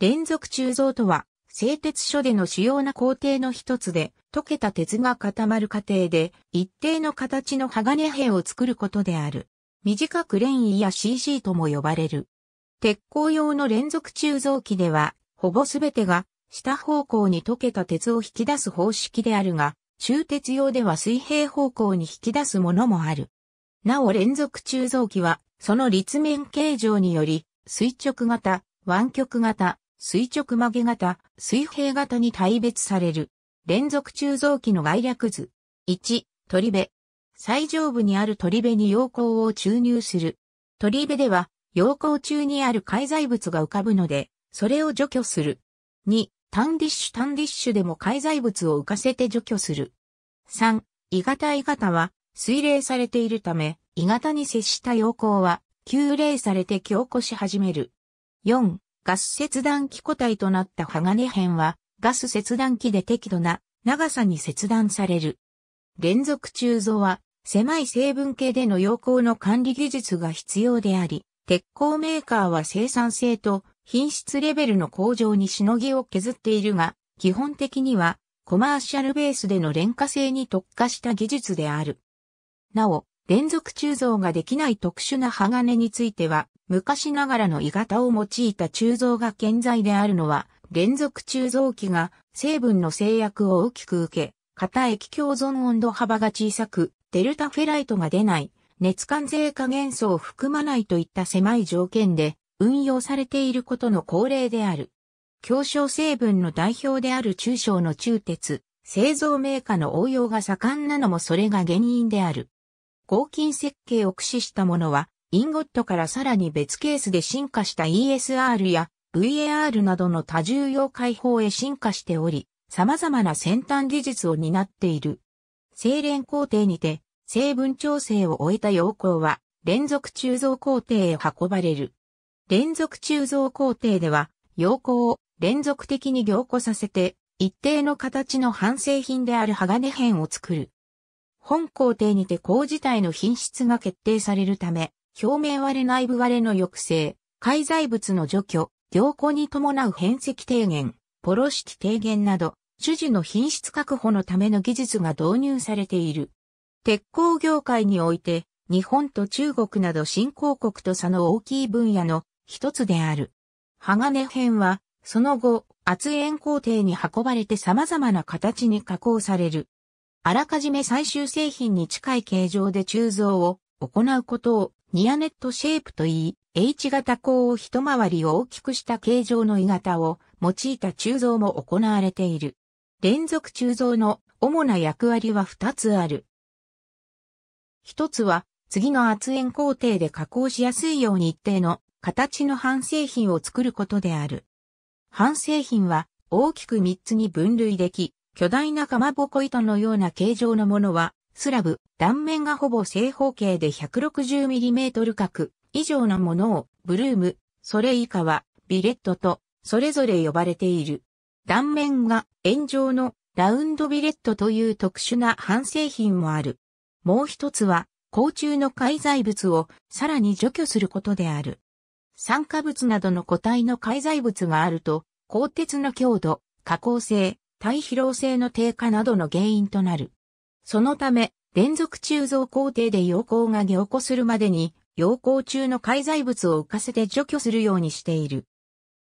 連続鋳造とは、製鉄所での主要な工程の一つで、溶けた鉄が固まる過程で、一定の形の鋼兵を作ることである。短く連位や CC とも呼ばれる。鉄鋼用の連続鋳造機では、ほぼすべてが、下方向に溶けた鉄を引き出す方式であるが、中鉄用では水平方向に引き出すものもある。なお連続鋳造機は、その立面形状により、垂直型、湾曲型、垂直曲げ型、水平型に大別される。連続鋳造機の概略図。1、鳥部。最上部にある鳥部に陽光を注入する。鳥部では、陽光中にある介在物が浮かぶので、それを除去する。2、ンディッシュタンディッシュでも介在物を浮かせて除去する。3、タ。型ガ型は、水冷されているため、ガ型に接した陽光は、急冷されて強固し始める。4、ガス切断機個体となった鋼片は、ガス切断機で適度な長さに切断される。連続鋳造は、狭い成分系での溶鉱の管理技術が必要であり、鉄鋼メーカーは生産性と品質レベルの向上にしのぎを削っているが、基本的にはコマーシャルベースでの廉価性に特化した技術である。なお、連続鋳造ができない特殊な鋼については、昔ながらの鋳型を用いた鋳造が健在であるのは、連続鋳造機が成分の制約を大きく受け、型液共存温度幅が小さく、デルタフェライトが出ない、熱関税化元素を含まないといった狭い条件で運用されていることの恒例である。強小成分の代表である中小の中鉄、製造メーカーの応用が盛んなのもそれが原因である。合金設計を駆使したものは、インゴットからさらに別ケースで進化した ESR や VAR などの多重要解放へ進化しており、様々な先端技術を担っている。精錬工程にて、成分調整を終えた溶鉱は、連続鋳造工程へ運ばれる。連続鋳造工程では、溶鉱を連続的に凝固させて、一定の形の半製品である鋼片を作る。本工程にて工事体の品質が決定されるため、表面割れ内部割れの抑制、介在物の除去、凝固に伴う変積低減、ポロ式低減など、種樹の品質確保のための技術が導入されている。鉄鋼業界において、日本と中国など新興国と差の大きい分野の一つである。鋼編は、その後、圧延工程に運ばれて様々な形に加工される。あらかじめ最終製品に近い形状で鋳造を行うことをニアネットシェイプと言い、H 型鋼を一回り大きくした形状の鋳型を用いた鋳造も行われている。連続鋳造の主な役割は二つある。一つは、次の圧縁工程で加工しやすいように一定の形の半製品を作ることである。半製品は大きく三つに分類でき、巨大なかまぼこ糸のような形状のものは、スラブ、断面がほぼ正方形で 160mm 角以上のものを、ブルーム、それ以下は、ビレットと、それぞれ呼ばれている。断面が円状のラウンドビレットという特殊な半製品もある。もう一つは、甲虫の介在物をさらに除去することである。酸化物などの固体の介在物があると、鋼鉄の強度、加工性、体疲労性の低下などの原因となる。そのため、連続鋳造工程で陽光が凝固するまでに、陽光中の介在物を浮かせて除去するようにしている。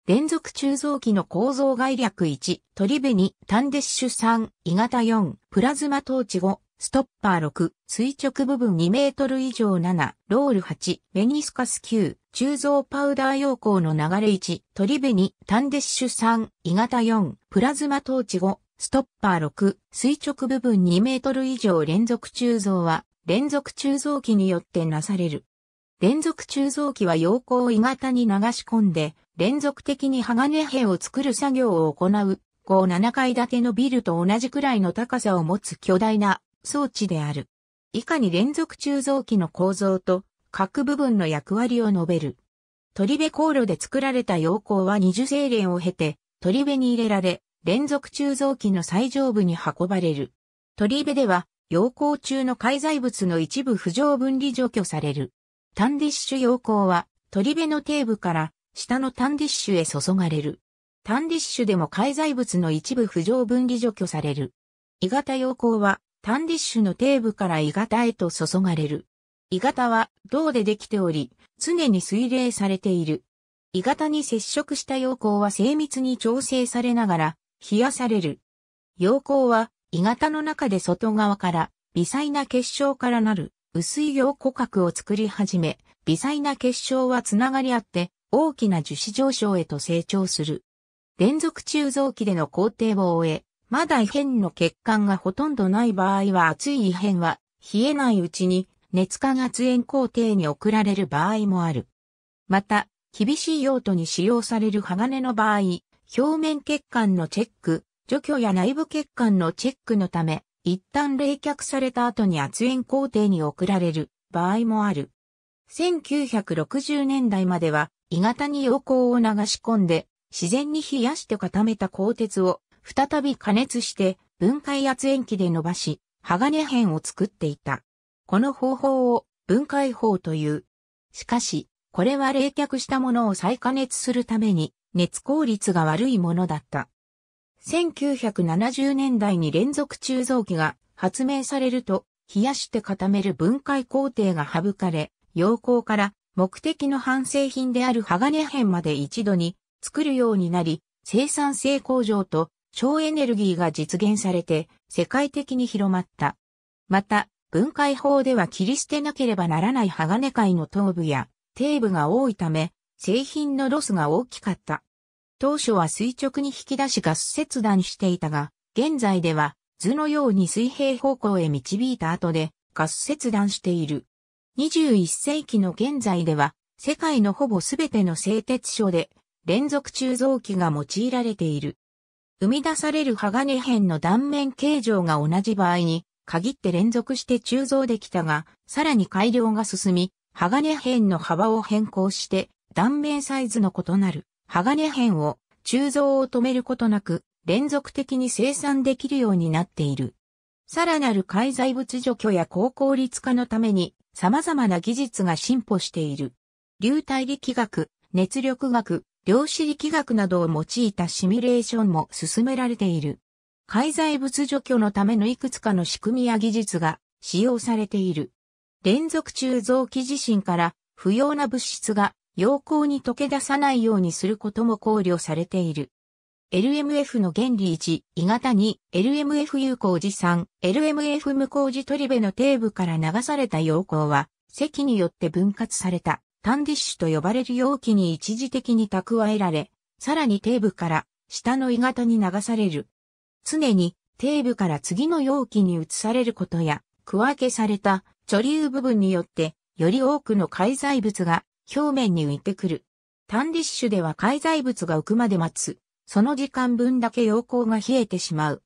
連続鋳造機の構造概略1、トリベ2、タンデッシュ3、鋳型4、プラズマトーチ5、ストッパー6、垂直部分2メートル以上7、ロール8、メニスカス9、鋳造パウダー溶鉱の流れ1、トリベニ、タンデッシュ3、鋳型4、プラズマトーチ5、ストッパー6、垂直部分2メートル以上連続鋳造は、連続鋳造機によってなされる。連続鋳造機は溶鉱を鋳型に流し込んで、連続的に鋼兵を作る作業を行う、5、7階建てのビルと同じくらいの高さを持つ巨大な装置である。以下に連続鋳造機の構造と各部分の役割を述べる。鳥部航路で作られた陽光は二重精錬を経て、鳥ベに入れられ、連続鋳造機の最上部に運ばれる。鳥ベでは、陽光中の介在物の一部浮上分離除去される。タンディッシュ陽光は、鳥ベの底部から下のタンディッシュへ注がれる。タンディッシュでも介在物の一部浮上分離除去される。鋳型陽光は、タンディッシュの底部から鋳型へと注がれる。鋳型は銅でできており、常に水冷されている。鋳型に接触した溶鉱は精密に調整されながら冷やされる。溶鉱は鋳型の中で外側から微細な結晶からなる薄い凝固核を作り始め、微細な結晶はつながり合って大きな樹脂上昇へと成長する。連続鋳造機での工程を終え、まだ異変の血管がほとんどない場合は熱い異変は冷えないうちに熱化圧炎工程に送られる場合もある。また、厳しい用途に使用される鋼の場合、表面血管のチェック、除去や内部血管のチェックのため、一旦冷却された後に圧炎工程に送られる場合もある。1960年代までは、鋳型に溶鉱を流し込んで、自然に冷やして固めた鋼鉄を再び加熱して分解圧延機で伸ばし、鋼片を作っていた。この方法を分解法という。しかし、これは冷却したものを再加熱するために熱効率が悪いものだった。1970年代に連続鋳造機が発明されると、冷やして固める分解工程が省かれ、溶鉱から目的の反製品である鋼片まで一度に作るようになり、生産性向上と省エネルギーが実現されて世界的に広まった。また、分解法では切り捨てなければならない鋼界の頭部や底部が多いため、製品のロスが大きかった。当初は垂直に引き出しガス切断していたが、現在では図のように水平方向へ導いた後でガス切断している。21世紀の現在では、世界のほぼすべての製鉄所で連続鋳造機が用いられている。生み出される鋼片の断面形状が同じ場合に、限って連続して鋳造できたが、さらに改良が進み、鋼片の幅を変更して、断面サイズの異なる鋼片を鋳造を止めることなく、連続的に生産できるようになっている。さらなる介在物除去や高効率化のために様々な技術が進歩している。流体力学、熱力学、量子力学などを用いたシミュレーションも進められている。介在物除去のためのいくつかの仕組みや技術が使用されている。連続中臓器地震から不要な物質が陽光に溶け出さないようにすることも考慮されている。LMF の原理1、鋳型2、LMF 有効時3、LMF 無効時トリベの底部から流された陽光は、積によって分割された。タンディッシュと呼ばれる容器に一時的に蓄えられ、さらに底部から下の鋳型に流される。常に底部から次の容器に移されることや、区分けされた貯留部分によって、より多くの介在物が表面に浮いてくる。タンディッシュでは介在物が浮くまで待つ。その時間分だけ陽光が冷えてしまう。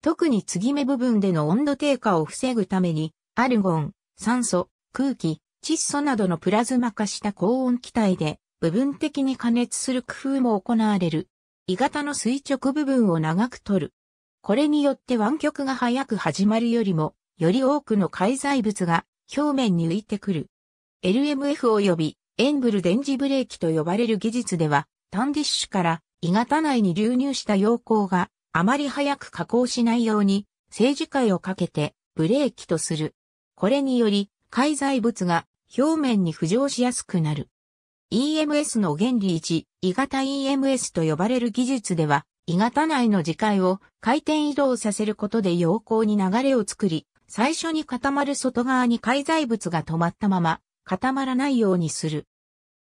特に継ぎ目部分での温度低下を防ぐために、アルゴン、酸素、空気、窒素などのプラズマ化した高温気体で部分的に加熱する工夫も行われる。鋳型の垂直部分を長く取る。これによって湾曲が早く始まるよりも、より多くの介在物が表面に浮いてくる。LMF 及びエンブル電磁ブレーキと呼ばれる技術では、タンディッシュから鋳型内に流入した溶鉱があまり早く加工しないように、政治界をかけてブレーキとする。これにより、介在物が表面に浮上しやすくなる。EMS の原理1、鋳型 EMS と呼ばれる技術では、鋳型内の磁界を回転移動させることで陽光に流れを作り、最初に固まる外側に介在物が止まったまま固まらないようにする。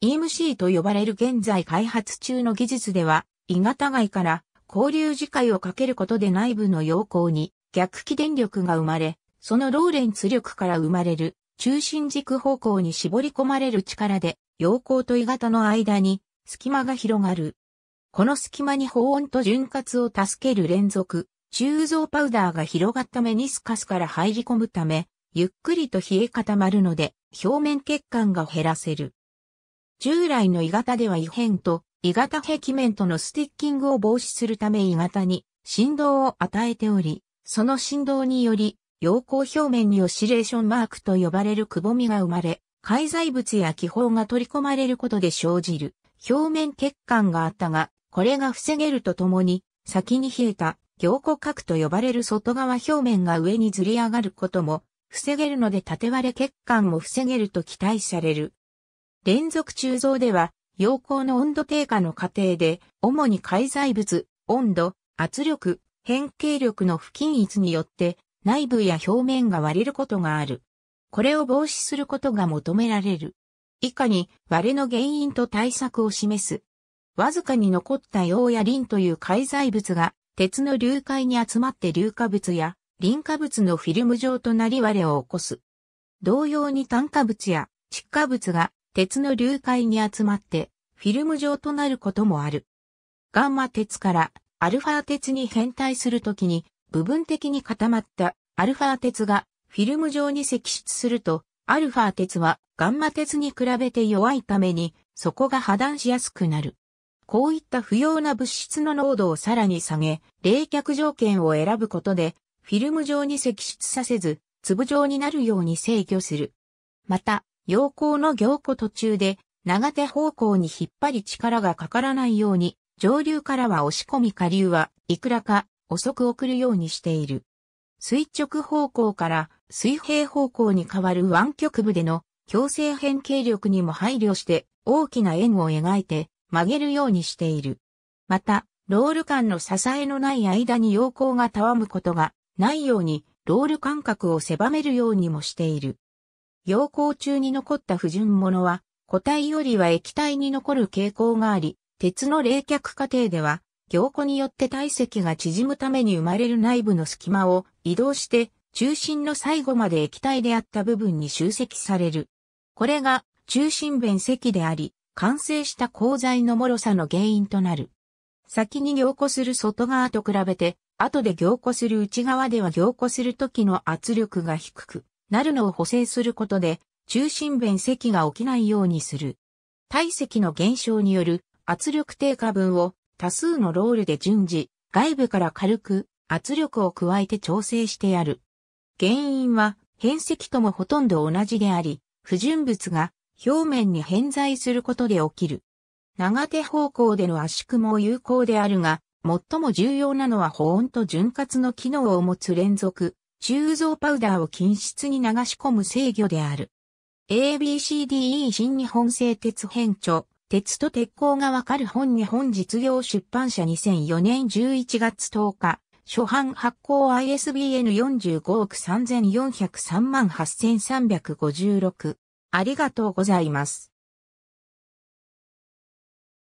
EMC と呼ばれる現在開発中の技術では、鋳型外から交流磁界をかけることで内部の陽光に逆起電力が生まれ、そのローレンツ力から生まれる中心軸方向に絞り込まれる力で、陽光と鋳型の間に隙間が広がる。この隙間に保温と潤滑を助ける連続、鋳造パウダーが広がったメニスカスから入り込むため、ゆっくりと冷え固まるので、表面血管が減らせる。従来の鋳型では異変と、鋳型壁面とのスティッキングを防止するため鋳型に振動を与えており、その振動により陽光表面にオシレーションマークと呼ばれるくぼみが生まれ、介在物や気泡が取り込まれることで生じる表面血管があったが、これが防げるとともに、先に冷えた凝固核と呼ばれる外側表面が上にずり上がることも防げるので縦割れ血管も防げると期待される。連続鋳造では、陽光の温度低下の過程で、主に介在物、温度、圧力、変形力の不均一によって、内部や表面が割れることがある。これを防止することが求められる。以下に割れの原因と対策を示す。わずかに残った硫やリンという介在物が鉄の流解に集まって硫化物やリン化物のフィルム状となり割れを起こす。同様に炭化物や窒化物が鉄の流解に集まってフィルム状となることもある。ガンマ鉄からアルファ鉄に変態するときに部分的に固まったアルファ鉄がフィルム状に積出すると、アルファ鉄はガンマ鉄に比べて弱いために、そこが破断しやすくなる。こういった不要な物質の濃度をさらに下げ、冷却条件を選ぶことで、フィルム状に積出させず、粒状になるように制御する。また、陽光の凝固途中で、長手方向に引っ張り力がかからないように、上流からは押し込み下流はいくらか遅く送るようにしている。垂直方向から水平方向に変わる湾曲部での強制変形力にも配慮して大きな円を描いて曲げるようにしている。また、ロール間の支えのない間に陽光がたわむことがないようにロール間隔を狭めるようにもしている。陽光中に残った不純物は固体よりは液体に残る傾向があり、鉄の冷却過程では凝固によって体積が縮むために生まれる内部の隙間を移動して中心の最後まで液体であった部分に集積される。これが中心弁積であり、完成した鋼材の脆さの原因となる。先に凝固する外側と比べて、後で凝固する内側では凝固する時の圧力が低くなるのを補正することで、中心弁積が起きないようにする。体積の減少による圧力低下分を多数のロールで順次、外部から軽く圧力を加えて調整してやる。原因は変積ともほとんど同じであり、不純物が表面に偏在することで起きる。長手方向での圧縮も有効であるが、最も重要なのは保温と潤滑の機能を持つ連続、鋳造パウダーを均質に流し込む制御である。ABCDE 新日本製鉄編著鉄と鉄鋼がわかる本日本実業出版社2004年11月10日、初版発行 ISBN 45億3403万8356。ありがとうございます。